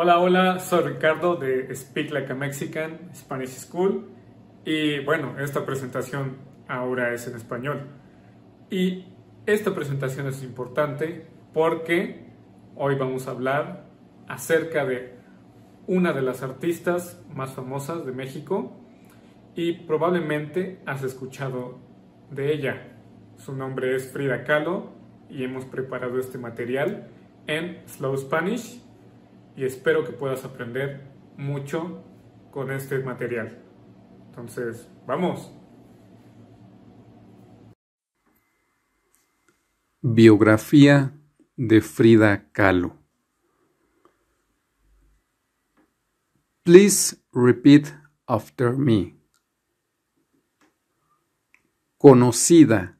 Hola, hola, soy Ricardo de Speak Like a Mexican Spanish School y bueno, esta presentación ahora es en español. Y esta presentación es importante porque hoy vamos a hablar acerca de una de las artistas más famosas de México y probablemente has escuchado de ella. Su nombre es Frida Kahlo y hemos preparado este material en Slow Spanish y espero que puedas aprender mucho con este material. Entonces, vamos. Biografía de Frida Kahlo. Please repeat after me. Conocida.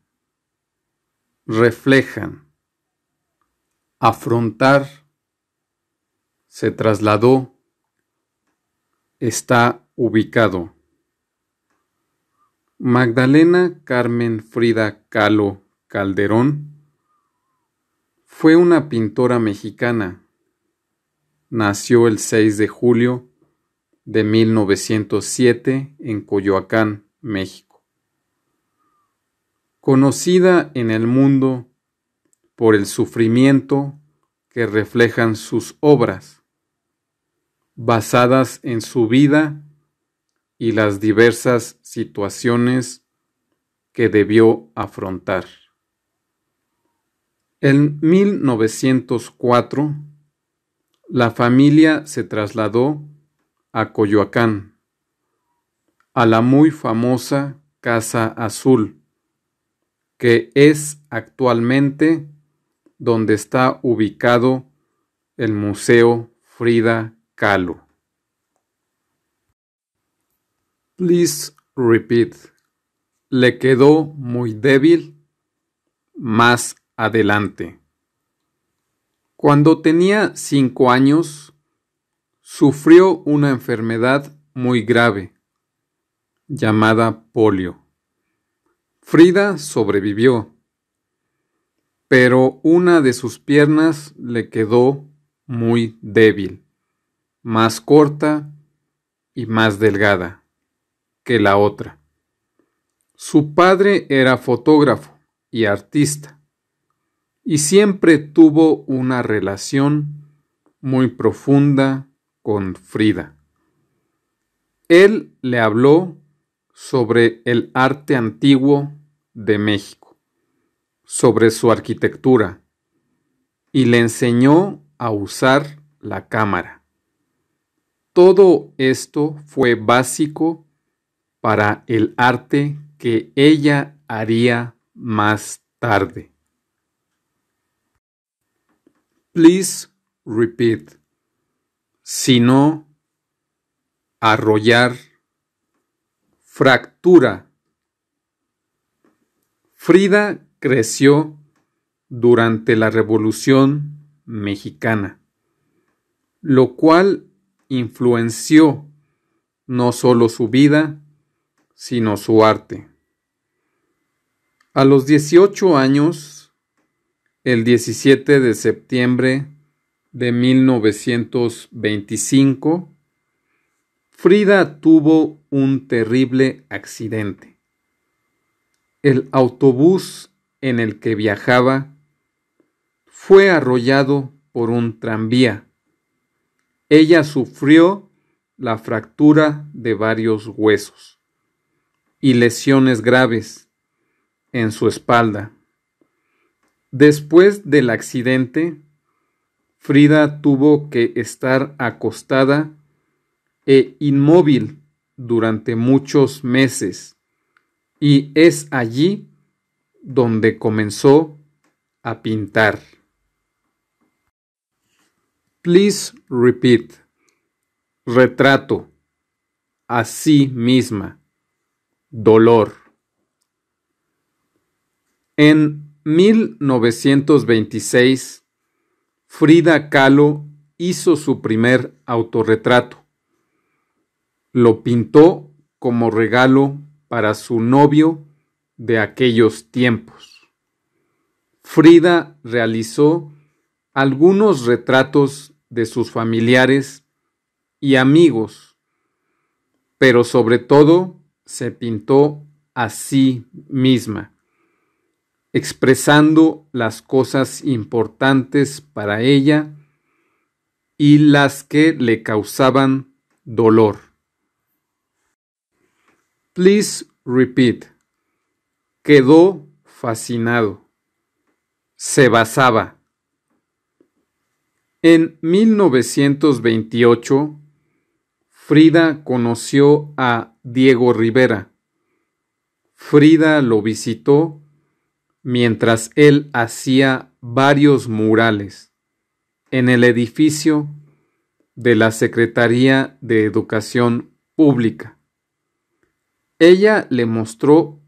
Reflejan. Afrontar se trasladó, está ubicado. Magdalena Carmen Frida Kahlo Calderón fue una pintora mexicana. Nació el 6 de julio de 1907 en Coyoacán, México. Conocida en el mundo por el sufrimiento que reflejan sus obras, basadas en su vida y las diversas situaciones que debió afrontar. En 1904, la familia se trasladó a Coyoacán, a la muy famosa Casa Azul, que es actualmente donde está ubicado el Museo Frida Please repeat. Le quedó muy débil más adelante. Cuando tenía cinco años, sufrió una enfermedad muy grave llamada polio. Frida sobrevivió, pero una de sus piernas le quedó muy débil más corta y más delgada que la otra. Su padre era fotógrafo y artista, y siempre tuvo una relación muy profunda con Frida. Él le habló sobre el arte antiguo de México, sobre su arquitectura, y le enseñó a usar la cámara. Todo esto fue básico para el arte que ella haría más tarde. Please repeat. Si no, arrollar, fractura. Frida creció durante la Revolución Mexicana, lo cual influenció no solo su vida, sino su arte. A los 18 años, el 17 de septiembre de 1925, Frida tuvo un terrible accidente. El autobús en el que viajaba fue arrollado por un tranvía ella sufrió la fractura de varios huesos y lesiones graves en su espalda. Después del accidente, Frida tuvo que estar acostada e inmóvil durante muchos meses y es allí donde comenzó a pintar. Please repeat. Retrato. A sí misma. Dolor. En 1926, Frida Kahlo hizo su primer autorretrato. Lo pintó como regalo para su novio de aquellos tiempos. Frida realizó algunos retratos de sus familiares y amigos, pero sobre todo se pintó a sí misma, expresando las cosas importantes para ella y las que le causaban dolor. Please repeat. Quedó fascinado. Se basaba en 1928, Frida conoció a Diego Rivera. Frida lo visitó mientras él hacía varios murales en el edificio de la Secretaría de Educación Pública. Ella le mostró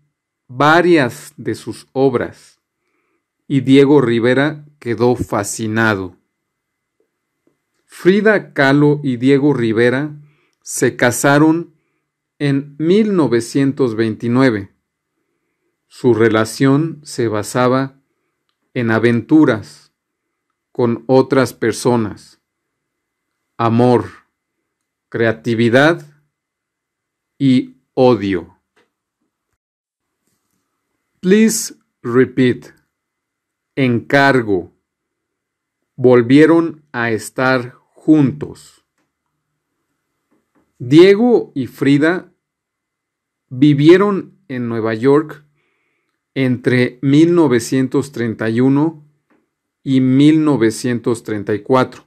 varias de sus obras y Diego Rivera quedó fascinado. Frida Kahlo y Diego Rivera se casaron en 1929. Su relación se basaba en aventuras con otras personas, amor, creatividad y odio. Please repeat. Encargo. Volvieron a estar juntos. Diego y Frida vivieron en Nueva York entre 1931 y 1934.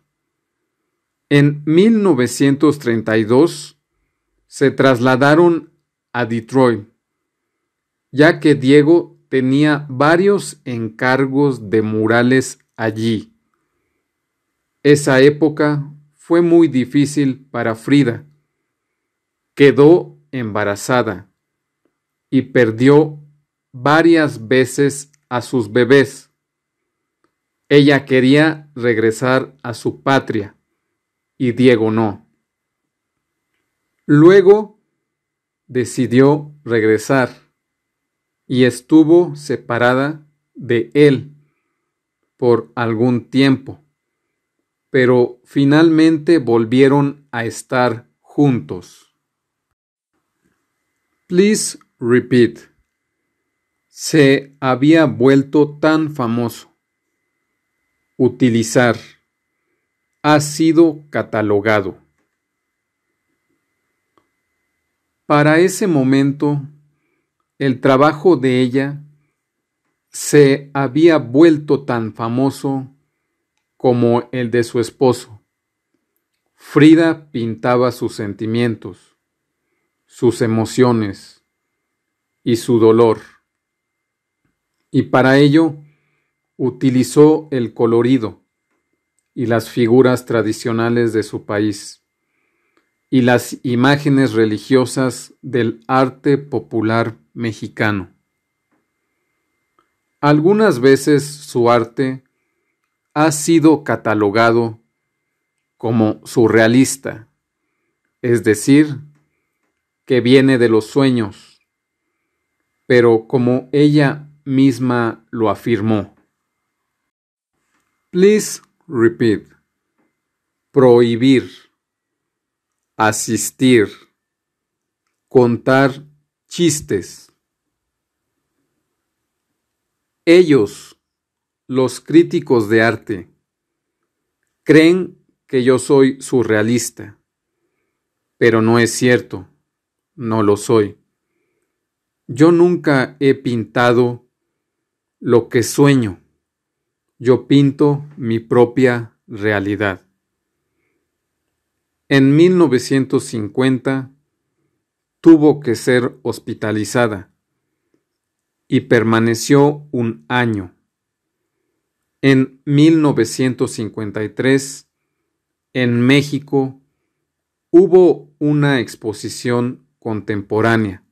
En 1932 se trasladaron a Detroit, ya que Diego tenía varios encargos de murales allí. Esa época fue muy difícil para Frida. Quedó embarazada y perdió varias veces a sus bebés. Ella quería regresar a su patria y Diego no. Luego decidió regresar y estuvo separada de él por algún tiempo pero finalmente volvieron a estar juntos. Please repeat. Se había vuelto tan famoso. Utilizar. Ha sido catalogado. Para ese momento, el trabajo de ella se había vuelto tan famoso como el de su esposo. Frida pintaba sus sentimientos, sus emociones y su dolor. Y para ello utilizó el colorido y las figuras tradicionales de su país y las imágenes religiosas del arte popular mexicano. Algunas veces su arte ha sido catalogado como surrealista, es decir, que viene de los sueños, pero como ella misma lo afirmó. Please repeat. Prohibir. Asistir. Contar chistes. Ellos los críticos de arte. Creen que yo soy surrealista, pero no es cierto, no lo soy. Yo nunca he pintado lo que sueño, yo pinto mi propia realidad. En 1950 tuvo que ser hospitalizada y permaneció un año en 1953 en México hubo una exposición contemporánea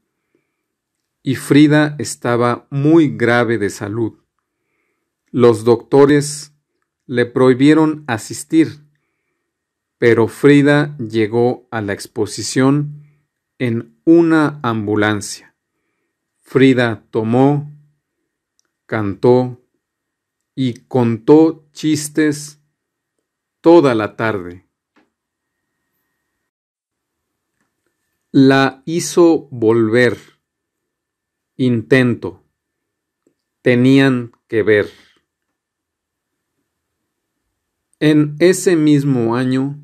y Frida estaba muy grave de salud. Los doctores le prohibieron asistir, pero Frida llegó a la exposición en una ambulancia. Frida tomó, cantó, y contó chistes toda la tarde. La hizo volver. Intento. Tenían que ver. En ese mismo año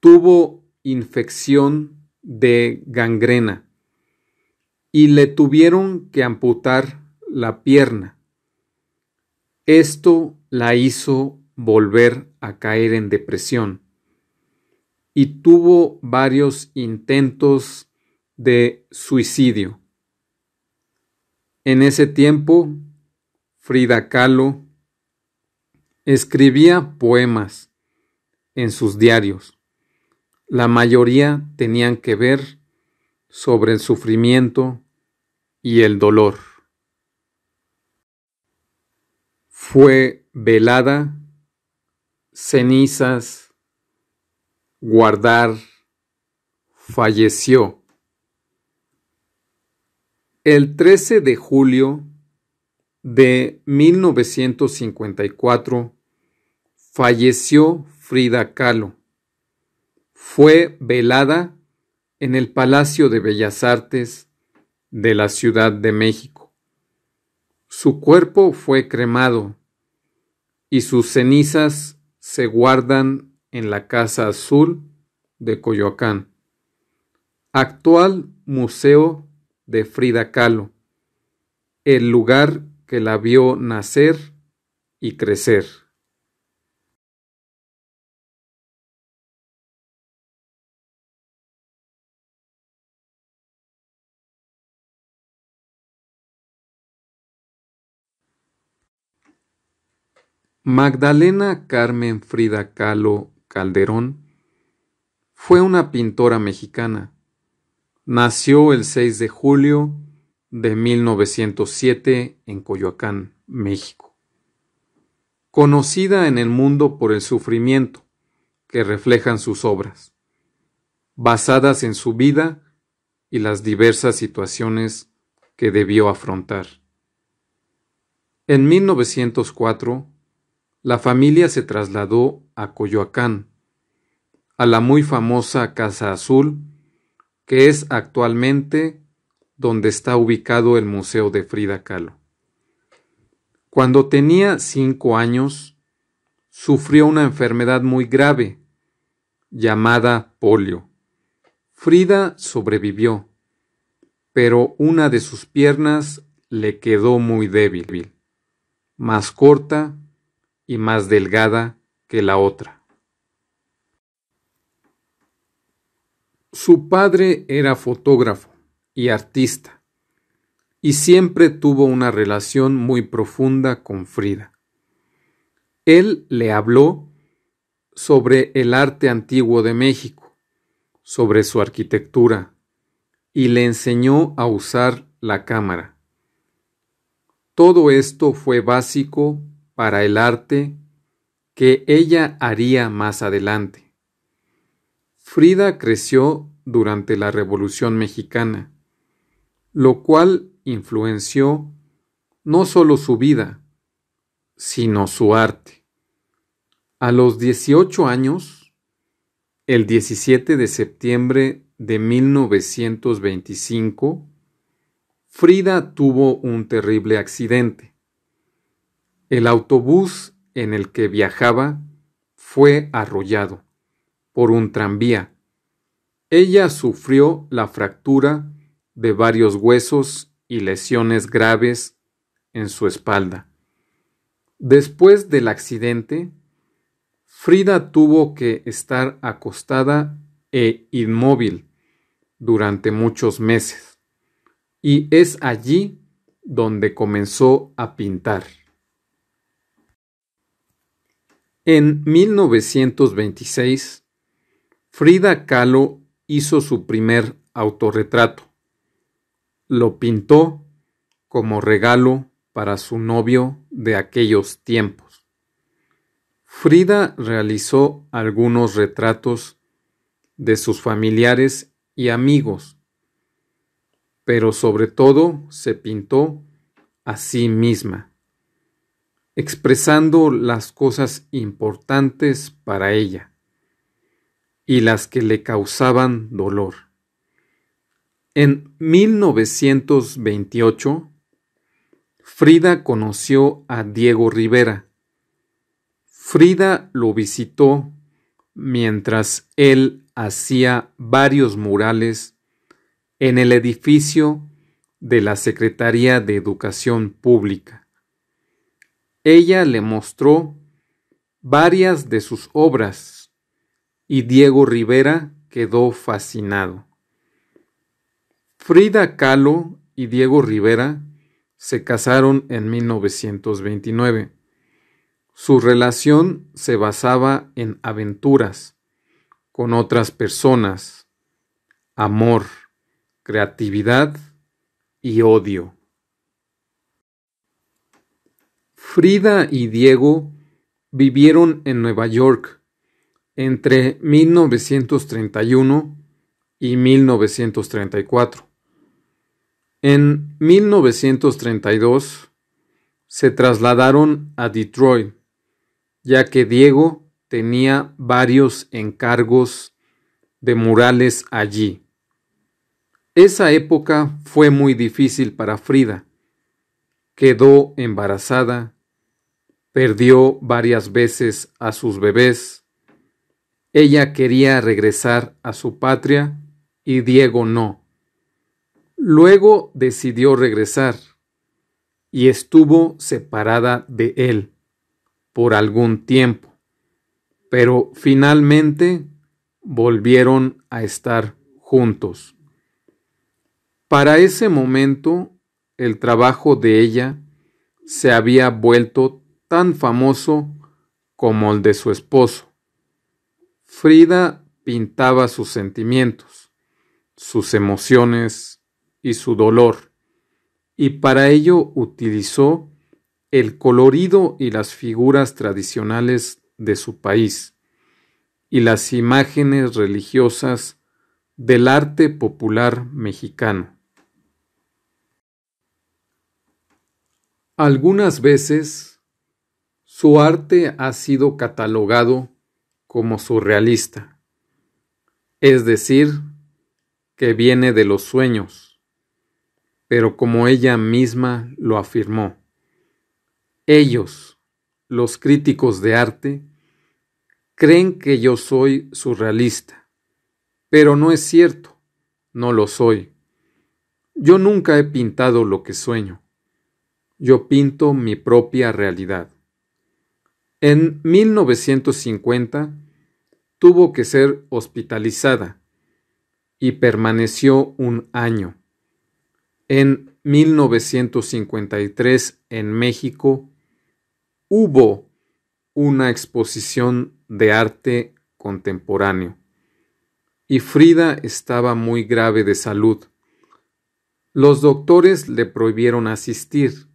tuvo infección de gangrena y le tuvieron que amputar la pierna. Esto la hizo volver a caer en depresión y tuvo varios intentos de suicidio. En ese tiempo, Frida Kahlo escribía poemas en sus diarios. La mayoría tenían que ver sobre el sufrimiento y el dolor. fue velada, cenizas, guardar, falleció. El 13 de julio de 1954 falleció Frida Kahlo. Fue velada en el Palacio de Bellas Artes de la Ciudad de México. Su cuerpo fue cremado y sus cenizas se guardan en la Casa Azul de Coyoacán, actual Museo de Frida Kahlo, el lugar que la vio nacer y crecer. Magdalena Carmen Frida Kahlo Calderón fue una pintora mexicana. Nació el 6 de julio de 1907 en Coyoacán, México. Conocida en el mundo por el sufrimiento que reflejan sus obras, basadas en su vida y las diversas situaciones que debió afrontar. En 1904, la familia se trasladó a Coyoacán, a la muy famosa Casa Azul, que es actualmente donde está ubicado el Museo de Frida Kahlo. Cuando tenía cinco años, sufrió una enfermedad muy grave llamada polio. Frida sobrevivió, pero una de sus piernas le quedó muy débil, más corta y más delgada que la otra. Su padre era fotógrafo y artista, y siempre tuvo una relación muy profunda con Frida. Él le habló sobre el arte antiguo de México, sobre su arquitectura, y le enseñó a usar la cámara. Todo esto fue básico para el arte que ella haría más adelante. Frida creció durante la Revolución Mexicana, lo cual influenció no solo su vida, sino su arte. A los 18 años, el 17 de septiembre de 1925, Frida tuvo un terrible accidente. El autobús en el que viajaba fue arrollado por un tranvía. Ella sufrió la fractura de varios huesos y lesiones graves en su espalda. Después del accidente, Frida tuvo que estar acostada e inmóvil durante muchos meses, y es allí donde comenzó a pintar. En 1926, Frida Kahlo hizo su primer autorretrato. Lo pintó como regalo para su novio de aquellos tiempos. Frida realizó algunos retratos de sus familiares y amigos, pero sobre todo se pintó a sí misma expresando las cosas importantes para ella y las que le causaban dolor. En 1928, Frida conoció a Diego Rivera. Frida lo visitó mientras él hacía varios murales en el edificio de la Secretaría de Educación Pública. Ella le mostró varias de sus obras y Diego Rivera quedó fascinado. Frida Kahlo y Diego Rivera se casaron en 1929. Su relación se basaba en aventuras con otras personas, amor, creatividad y odio. Frida y Diego vivieron en Nueva York entre 1931 y 1934. En 1932 se trasladaron a Detroit, ya que Diego tenía varios encargos de murales allí. Esa época fue muy difícil para Frida, quedó embarazada, perdió varias veces a sus bebés, ella quería regresar a su patria y Diego no. Luego decidió regresar y estuvo separada de él por algún tiempo, pero finalmente volvieron a estar juntos. Para ese momento el trabajo de ella se había vuelto tan famoso como el de su esposo. Frida pintaba sus sentimientos, sus emociones y su dolor, y para ello utilizó el colorido y las figuras tradicionales de su país, y las imágenes religiosas del arte popular mexicano. Algunas veces su arte ha sido catalogado como surrealista, es decir, que viene de los sueños, pero como ella misma lo afirmó, ellos, los críticos de arte, creen que yo soy surrealista, pero no es cierto, no lo soy. Yo nunca he pintado lo que sueño yo pinto mi propia realidad. En 1950 tuvo que ser hospitalizada y permaneció un año. En 1953 en México hubo una exposición de arte contemporáneo y Frida estaba muy grave de salud. Los doctores le prohibieron asistir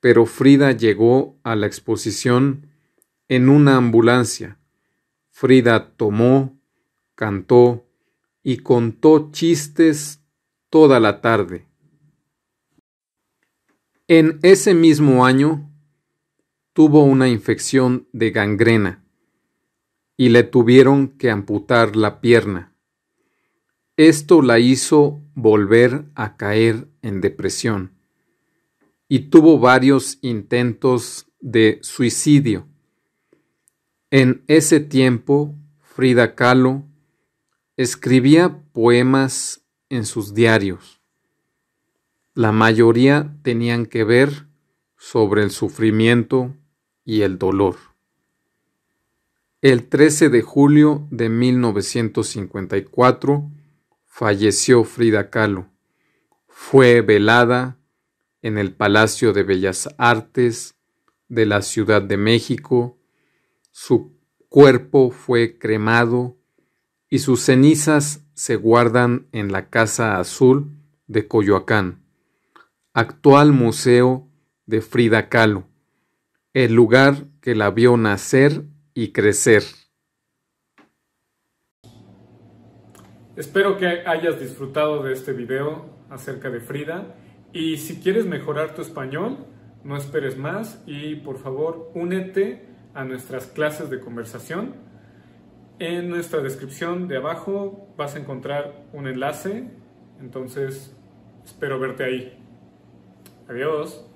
pero Frida llegó a la exposición en una ambulancia. Frida tomó, cantó y contó chistes toda la tarde. En ese mismo año tuvo una infección de gangrena y le tuvieron que amputar la pierna. Esto la hizo volver a caer en depresión y tuvo varios intentos de suicidio. En ese tiempo, Frida Kahlo escribía poemas en sus diarios. La mayoría tenían que ver sobre el sufrimiento y el dolor. El 13 de julio de 1954 falleció Frida Kahlo. Fue velada en el Palacio de Bellas Artes de la Ciudad de México, su cuerpo fue cremado y sus cenizas se guardan en la Casa Azul de Coyoacán, actual museo de Frida Kahlo, el lugar que la vio nacer y crecer. Espero que hayas disfrutado de este video acerca de Frida y si quieres mejorar tu español, no esperes más y por favor únete a nuestras clases de conversación. En nuestra descripción de abajo vas a encontrar un enlace, entonces espero verte ahí. Adiós.